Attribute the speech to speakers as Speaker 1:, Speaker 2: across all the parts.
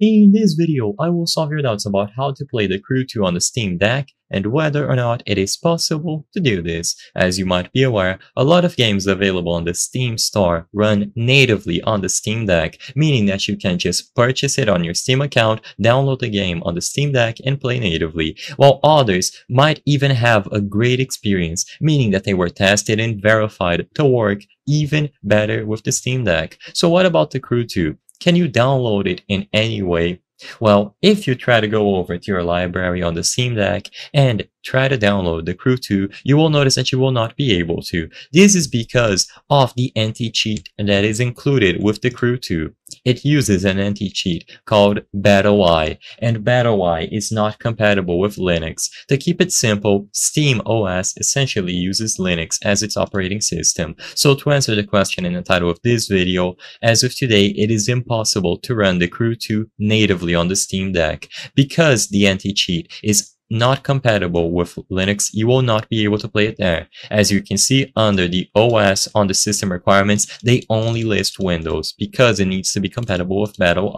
Speaker 1: In this video, I will solve your doubts about how to play the Crew 2 on the Steam Deck and whether or not it is possible to do this. As you might be aware, a lot of games available on the Steam Store run natively on the Steam Deck, meaning that you can just purchase it on your Steam account, download the game on the Steam Deck and play natively, while others might even have a great experience, meaning that they were tested and verified to work even better with the Steam Deck. So what about the Crew 2? Can you download it in any way? Well, if you try to go over to your library on the Steam Deck and try to download the Crew 2, you will notice that you will not be able to. This is because of the anti-cheat that is included with the Crew 2. It uses an anti-cheat called BattleEye, and BattleEye is not compatible with Linux. To keep it simple, Steam OS essentially uses Linux as its operating system. So to answer the question in the title of this video, as of today, it is impossible to run the Crew 2 natively on the Steam Deck because the anti-cheat is not compatible with Linux, you will not be able to play it there. As you can see under the OS on the system requirements, they only list Windows because it needs to be compatible with Battle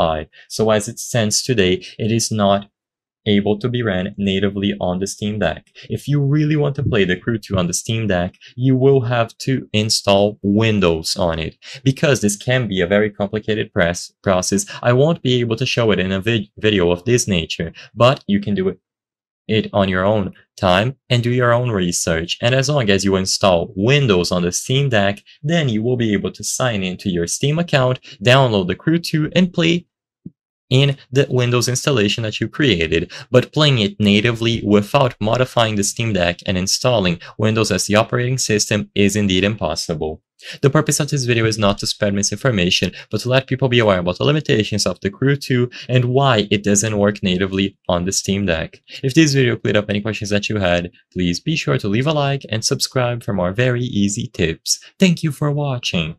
Speaker 1: So as it stands today, it is not able to be ran natively on the Steam Deck. If you really want to play the Crew 2 on the Steam Deck, you will have to install Windows on it. Because this can be a very complicated press process, I won't be able to show it in a vid video of this nature, but you can do it it on your own time and do your own research. And as long as you install Windows on the Steam Deck, then you will be able to sign into your Steam account, download the Crew 2 and play in the Windows installation that you created, but playing it natively without modifying the Steam Deck and installing Windows as the operating system is indeed impossible. The purpose of this video is not to spread misinformation, but to let people be aware about the limitations of the Crew 2 and why it doesn't work natively on the Steam Deck. If this video cleared up any questions that you had, please be sure to leave a like and subscribe for more very easy tips. Thank you for watching!